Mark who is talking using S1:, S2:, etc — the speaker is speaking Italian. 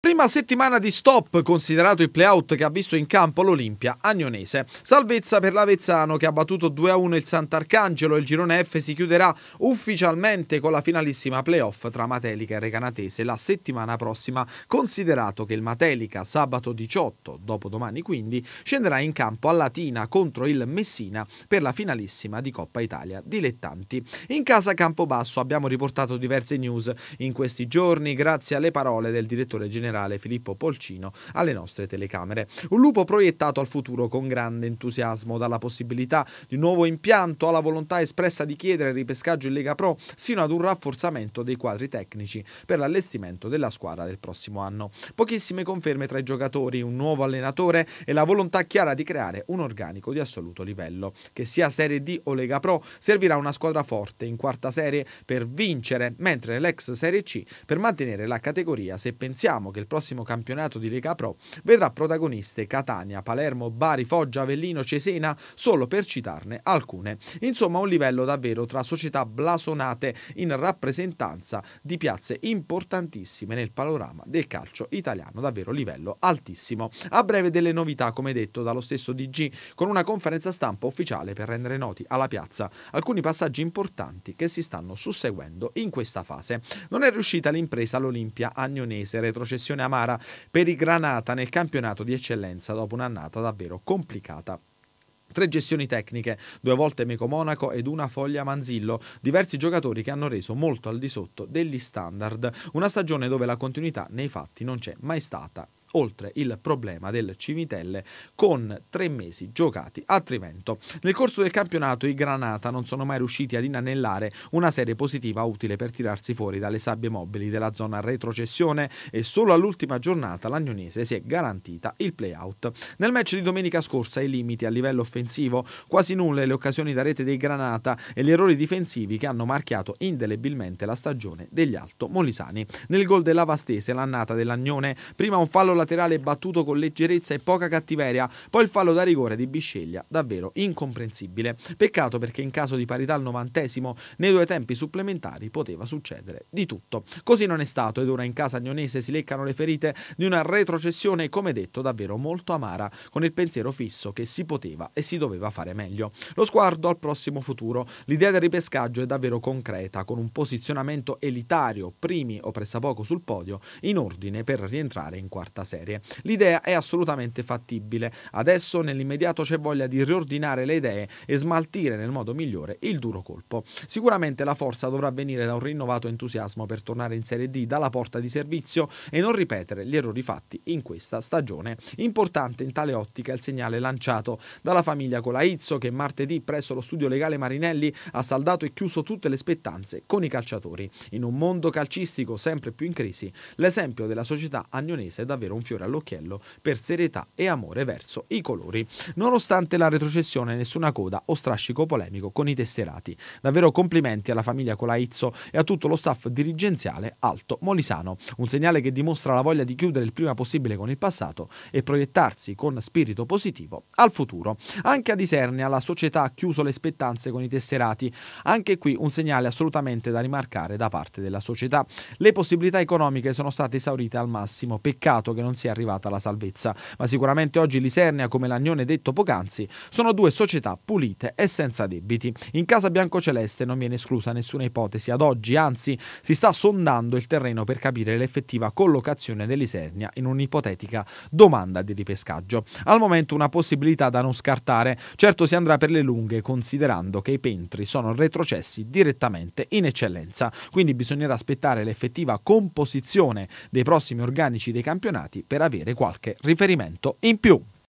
S1: Prima settimana di stop, considerato il playout che ha visto in campo l'Olimpia agnonese. Salvezza per l'Avezzano che ha battuto 2-1 il Sant'Arcangelo il girone F si chiuderà ufficialmente con la finalissima playoff tra Matelica e Recanatese la settimana prossima, considerato che il Matelica sabato 18, dopodomani quindi, scenderà in campo a Latina contro il Messina per la finalissima di Coppa Italia dilettanti. In casa Campobasso abbiamo riportato diverse news in questi giorni grazie alle parole del direttore generale generale Filippo Polcino alle nostre telecamere. Un lupo proiettato al futuro con grande entusiasmo dalla possibilità di un nuovo impianto alla volontà espressa di chiedere il ripescaggio in Lega Pro sino ad un rafforzamento dei quadri tecnici per l'allestimento della squadra del prossimo anno. Pochissime conferme tra i giocatori, un nuovo allenatore e la volontà chiara di creare un organico di assoluto livello. Che sia Serie D o Lega Pro servirà una squadra forte in quarta serie per vincere, mentre l'ex Serie C per mantenere la categoria se pensiamo che del prossimo campionato di Lega Pro vedrà protagoniste Catania, Palermo, Bari, Foggia, Avellino, Cesena, solo per citarne alcune. Insomma un livello davvero tra società blasonate in rappresentanza di piazze importantissime nel panorama del calcio italiano, davvero livello altissimo. A breve delle novità, come detto dallo stesso DG, con una conferenza stampa ufficiale per rendere noti alla piazza alcuni passaggi importanti che si stanno susseguendo in questa fase. Non è riuscita l'impresa all'Olimpia agnonese retrocessione delusione amara per i Granata nel campionato di eccellenza dopo un'annata davvero complicata Tre gestioni tecniche, due volte Meco Monaco ed una foglia Manzillo, diversi giocatori che hanno reso molto al di sotto degli standard, una stagione dove la continuità nei fatti non c'è mai stata oltre il problema del Civitelle con tre mesi giocati a Trivento. Nel corso del campionato i Granata non sono mai riusciti ad inanellare una serie positiva utile per tirarsi fuori dalle sabbie mobili della zona retrocessione e solo all'ultima giornata l'Agnonese si è garantita il playout. Nel match di domenica scorsa i limiti a livello offensivo, quasi nulle le occasioni da rete dei Granata e gli errori difensivi che hanno marchiato indelebilmente la stagione degli Alto Molisani. Nel gol della Vastese l'annata dell'Agnone, prima un fallo laterale laterale battuto con leggerezza e poca cattiveria, poi il fallo da rigore di Bisceglia, davvero incomprensibile. Peccato perché in caso di parità al novantesimo, nei due tempi supplementari poteva succedere di tutto. Così non è stato ed ora in casa agnonese si leccano le ferite di una retrocessione, come detto, davvero molto amara, con il pensiero fisso che si poteva e si doveva fare meglio. Lo sguardo al prossimo futuro, l'idea del ripescaggio è davvero concreta, con un posizionamento elitario, primi o pressappoco sul podio, in ordine per rientrare in quarta serie. L'idea è assolutamente fattibile. Adesso nell'immediato c'è voglia di riordinare le idee e smaltire nel modo migliore il duro colpo. Sicuramente la forza dovrà venire da un rinnovato entusiasmo per tornare in Serie D dalla porta di servizio e non ripetere gli errori fatti in questa stagione. Importante in tale ottica il segnale lanciato dalla famiglia Colaizzo che martedì presso lo studio legale Marinelli ha saldato e chiuso tutte le spettanze con i calciatori. In un mondo calcistico sempre più in crisi, l'esempio della società agnonese è davvero un un fiore all'occhiello per serietà e amore verso i colori. Nonostante la retrocessione, nessuna coda o strascico polemico con i tesserati. Davvero complimenti alla famiglia Colaizzo e a tutto lo staff dirigenziale Alto Molisano. Un segnale che dimostra la voglia di chiudere il prima possibile con il passato e proiettarsi con spirito positivo al futuro. Anche a Disernia la società ha chiuso le spettanze con i tesserati. Anche qui un segnale assolutamente da rimarcare da parte della società. Le possibilità economiche sono state esaurite al massimo. Peccato che non non sia arrivata la salvezza, ma sicuramente oggi l'Isernia, come l'Agnone detto poc'anzi, sono due società pulite e senza debiti. In casa biancoceleste non viene esclusa nessuna ipotesi ad oggi, anzi si sta sondando il terreno per capire l'effettiva collocazione dell'Isernia in un'ipotetica domanda di ripescaggio. Al momento una possibilità da non scartare, certo si andrà per le lunghe considerando che i pentri sono retrocessi direttamente in eccellenza, quindi bisognerà aspettare l'effettiva composizione dei prossimi organici dei campionati per avere qualche riferimento in più.